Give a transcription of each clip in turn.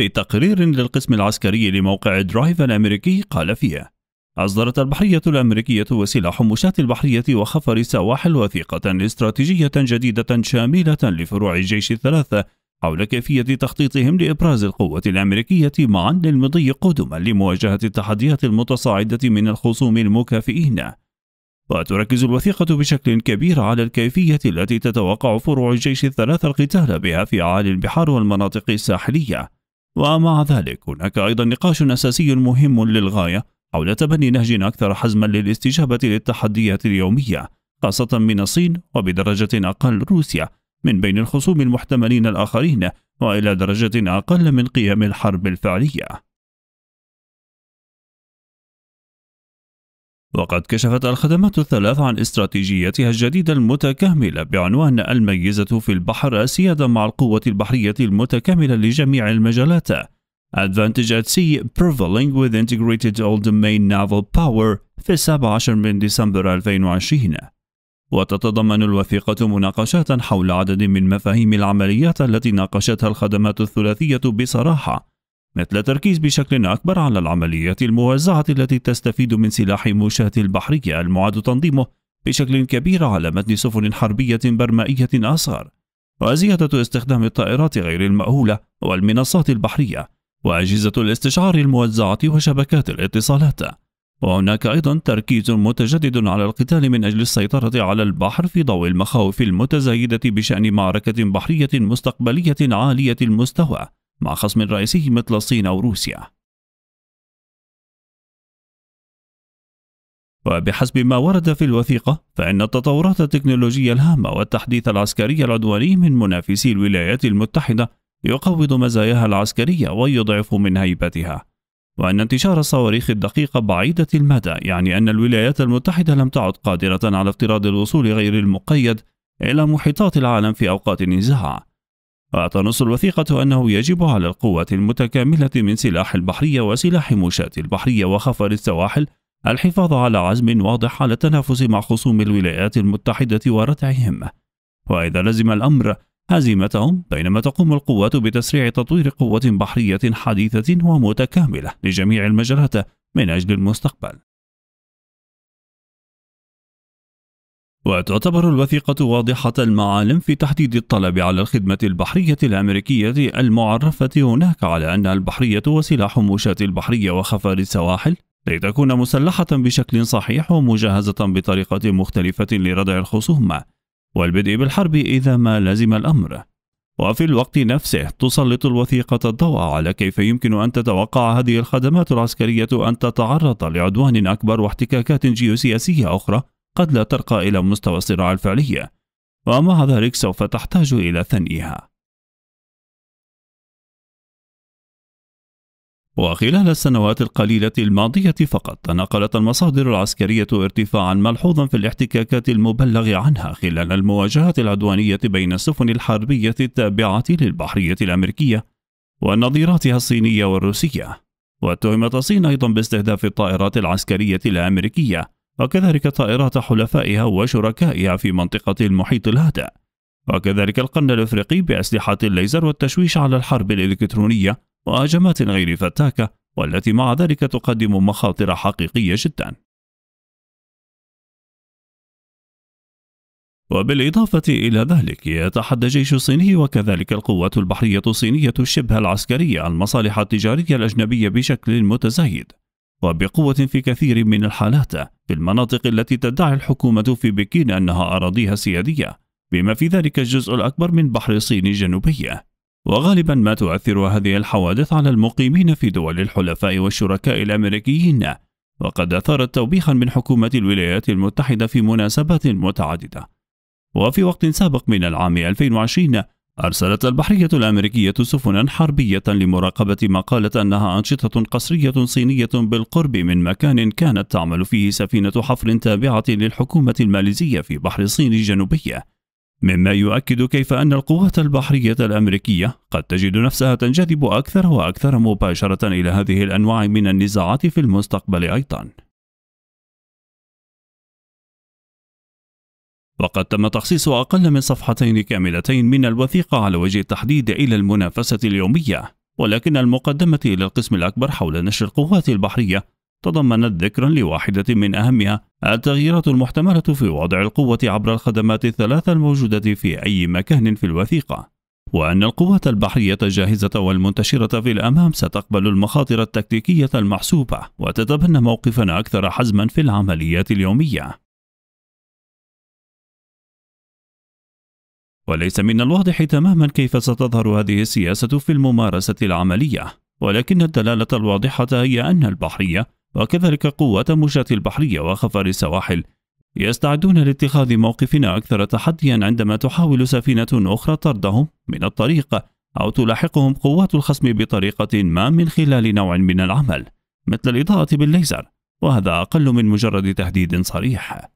في تقرير للقسم العسكري لموقع درايف الأمريكي قال فيه أصدرت البحرية الأمريكية وسلاح مشاة البحرية وخفر السواحل وثيقة استراتيجية جديدة شاملة لفروع الجيش الثلاثة حول كيفية تخطيطهم لإبراز القوة الأمريكية معا للمضي قدما لمواجهة التحديات المتصاعدة من الخصوم المكافئين وتركز الوثيقة بشكل كبير على الكيفية التي تتوقع فروع الجيش الثلاثة القتال بها في أعالي البحار والمناطق الساحلية ومع ذلك هناك أيضا نقاش أساسي مهم للغاية حول تبني نهج أكثر حزما للاستجابة للتحديات اليومية خاصة من الصين وبدرجة أقل روسيا من بين الخصوم المحتملين الآخرين وإلى درجة أقل من قيام الحرب الفعلية وقد كشفت الخدمات الثلاث عن استراتيجيتها الجديدة المتكاملة بعنوان الميزة في البحر سيادة مع القوة البحرية المتكاملة لجميع المجالات Advantage at Sea Prevailing with Integrated All Domain Naval Power في 17 من ديسمبر 2020 وتتضمن الوثيقة مناقشات حول عدد من مفاهيم العمليات التي ناقشتها الخدمات الثلاثية بصراحة مثل التركيز بشكل أكبر على العمليات الموزعة التي تستفيد من سلاح مشاة البحرية المعاد تنظيمه بشكل كبير على متن سفن حربية برمائية أصغر وزيادة استخدام الطائرات غير المأهولة والمنصات البحرية وأجهزة الاستشعار الموزعة وشبكات الاتصالات وهناك أيضا تركيز متجدد على القتال من أجل السيطرة على البحر في ضوء المخاوف المتزايدة بشأن معركة بحرية مستقبلية عالية المستوى مع خصم رئيسي مثل الصين أو روسيا وبحسب ما ورد في الوثيقة فإن التطورات التكنولوجية الهامة والتحديث العسكري العدواني من منافسي الولايات المتحدة يقوض مزاياها العسكرية ويضعف من هيبتها وأن انتشار الصواريخ الدقيقة بعيدة المدى يعني أن الولايات المتحدة لم تعد قادرة على افتراض الوصول غير المقيد إلى محيطات العالم في أوقات النزاع أعطى نص الوثيقة أنه يجب على القوات المتكاملة من سلاح البحرية وسلاح مشاة البحرية وخفر السواحل الحفاظ على عزم واضح على التنافس مع خصوم الولايات المتحدة وردعهم وإذا لزم الأمر هزيمتهم بينما تقوم القوات بتسريع تطوير قوة بحرية حديثة ومتكاملة لجميع المجالات من أجل المستقبل وتعتبر الوثيقة واضحة المعالم في تحديد الطلب على الخدمة البحرية الأمريكية المعرفة هناك على أن البحرية وسلاح مشاة البحرية وخفار السواحل لتكون مسلحة بشكل صحيح ومجهزة بطريقة مختلفة لردع الخصوم والبدء بالحرب إذا ما لزم الأمر وفي الوقت نفسه تسلط الوثيقة الضوء على كيف يمكن أن تتوقع هذه الخدمات العسكرية أن تتعرض لعدوان أكبر واحتكاكات جيوسياسية أخرى قد لا ترقى إلى مستوى الصراع الفعلي ومع ذلك سوف تحتاج إلى ثنيها وخلال السنوات القليلة الماضية فقط تناقلت المصادر العسكرية ارتفاعا ملحوظا في الاحتكاكات المبلغ عنها خلال المواجهات العدوانية بين السفن الحربية التابعة للبحرية الأمريكية ونظيراتها الصينية والروسية واتهمت الصين أيضا باستهداف الطائرات العسكرية الأمريكية وكذلك طائرات حلفائها وشركائها في منطقة المحيط الهادئ وكذلك القرن الإفريقي بأسلحة الليزر والتشويش على الحرب الإلكترونية وهجمات غير فتاكة والتي مع ذلك تقدم مخاطر حقيقية جدا وبالإضافة إلى ذلك يتحدى جيش الصيني وكذلك القوات البحرية الصينية الشبه العسكرية المصالح التجارية الأجنبية بشكل متزايد وبقوة في كثير من الحالات في المناطق التي تدعي الحكومة في بكين أنها أراضيها السيادية بما في ذلك الجزء الأكبر من بحر الصين الجنوبي وغالبا ما تؤثر هذه الحوادث على المقيمين في دول الحلفاء والشركاء الأمريكيين وقد أثارت توبيخا من حكومة الولايات المتحدة في مناسبات متعددة وفي وقت سابق من العام 2020 أرسلت البحرية الأمريكية سفنا حربية لمراقبة ما قالت أنها أنشطة قصرية صينية بالقرب من مكان كانت تعمل فيه سفينة حفر تابعة للحكومة الماليزية في بحر الصين الجنوبية، مما يؤكد كيف أن القوات البحرية الأمريكية قد تجد نفسها تنجذب أكثر وأكثر مباشرة إلى هذه الأنواع من النزاعات في المستقبل أيضًا. وقد تم تخصيص أقل من صفحتين كاملتين من الوثيقة على وجه التحديد إلى المنافسة اليومية ولكن المقدمة إلى القسم الأكبر حول نشر القوات البحرية تضمنت ذكرا لواحدة من أهمها التغييرات المحتملة في وضع القوة عبر الخدمات الثلاثة الموجودة في أي مكان في الوثيقة وأن القوات البحرية الجاهزة والمنتشرة في الأمام ستقبل المخاطر التكتيكية المحسوبة وتتبنى موقفا أكثر حزما في العمليات اليومية وليس من الواضح تماما كيف ستظهر هذه السياسة في الممارسة العملية ولكن الدلالة الواضحة هي أن البحرية وكذلك قوات مشاة البحرية وخفر السواحل يستعدون لاتخاذ موقف أكثر تحديا عندما تحاول سفينة أخرى طردهم من الطريق أو تلاحقهم قوات الخصم بطريقة ما من خلال نوع من العمل مثل الإضاءة بالليزر وهذا أقل من مجرد تهديد صريح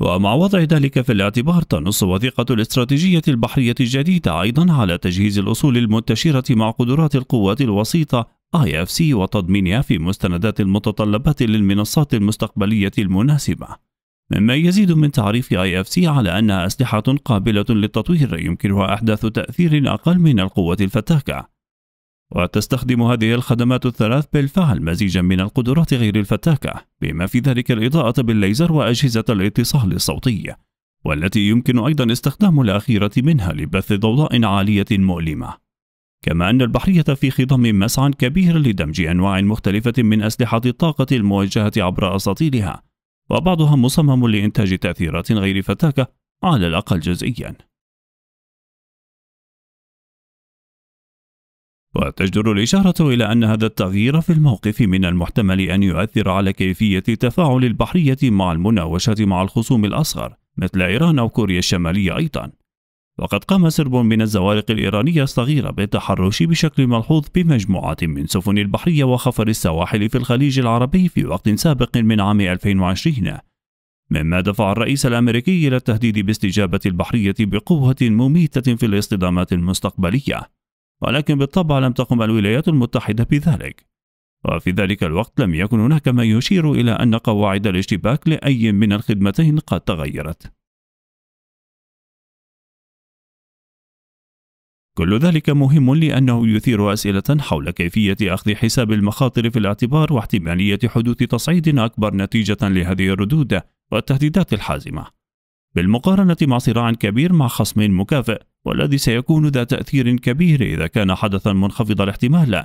ومع وضع ذلك في الاعتبار تنص وثيقة الاستراتيجية البحرية الجديدة أيضا على تجهيز الأصول المنتشرة مع قدرات القوات الوسيطة IFC وتضمينها في مستندات المتطلبات للمنصات المستقبلية المناسبة مما يزيد من تعريف IFC على أنها أسلحة قابلة للتطوير يمكنها أحداث تأثير أقل من القوة الفتاكة وتستخدم هذه الخدمات الثلاث بالفعل مزيجا من القدرات غير الفتاكة بما في ذلك الإضاءة بالليزر وأجهزة الاتصال الصوتي والتي يمكن أيضا استخدام الأخيرة منها لبث ضوضاء عالية مؤلمة كما أن البحرية في خضم مسعى كبير لدمج أنواع مختلفة من أسلحة الطاقة الموجهة عبر أساطيلها وبعضها مصمم لإنتاج تأثيرات غير فتاكة على الأقل جزئياً وتجدر الإشارة إلى أن هذا التغيير في الموقف من المحتمل أن يؤثر على كيفية تفاعل البحرية مع المناوشة مع الخصوم الأصغر مثل إيران أو كوريا الشمالية أيضا وقد قام سرب من الزوارق الإيرانية الصغيرة بالتحرش بشكل ملحوظ بمجموعات من سفن البحرية وخفر السواحل في الخليج العربي في وقت سابق من عام 2020 مما دفع الرئيس الأمريكي إلى التهديد باستجابة البحرية بقوة مميتة في الاصطدامات المستقبلية ولكن بالطبع لم تقم الولايات المتحدة بذلك وفي ذلك الوقت لم يكن هناك ما يشير إلى أن قواعد الاشتباك لأي من الخدمتين قد تغيرت كل ذلك مهم لأنه يثير أسئلة حول كيفية أخذ حساب المخاطر في الاعتبار واحتمالية حدوث تصعيد أكبر نتيجة لهذه الردود والتهديدات الحازمة بالمقارنة مع صراع كبير مع خصم مكافئ والذي سيكون ذا تأثير كبير إذا كان حدثا منخفض الاحتمال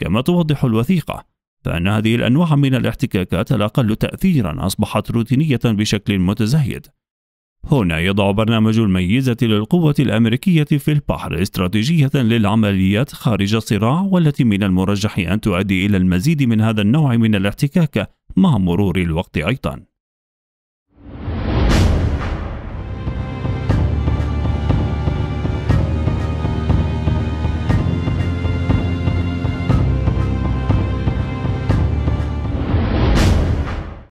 كما توضح الوثيقة فأن هذه الأنواع من الاحتكاكات الأقل تأثيرا أصبحت روتينية بشكل متزايد هنا يضع برنامج الميزة للقوة الأمريكية في البحر استراتيجية للعمليات خارج الصراع والتي من المرجح أن تؤدي إلى المزيد من هذا النوع من الاحتكاك مع مرور الوقت أيضاً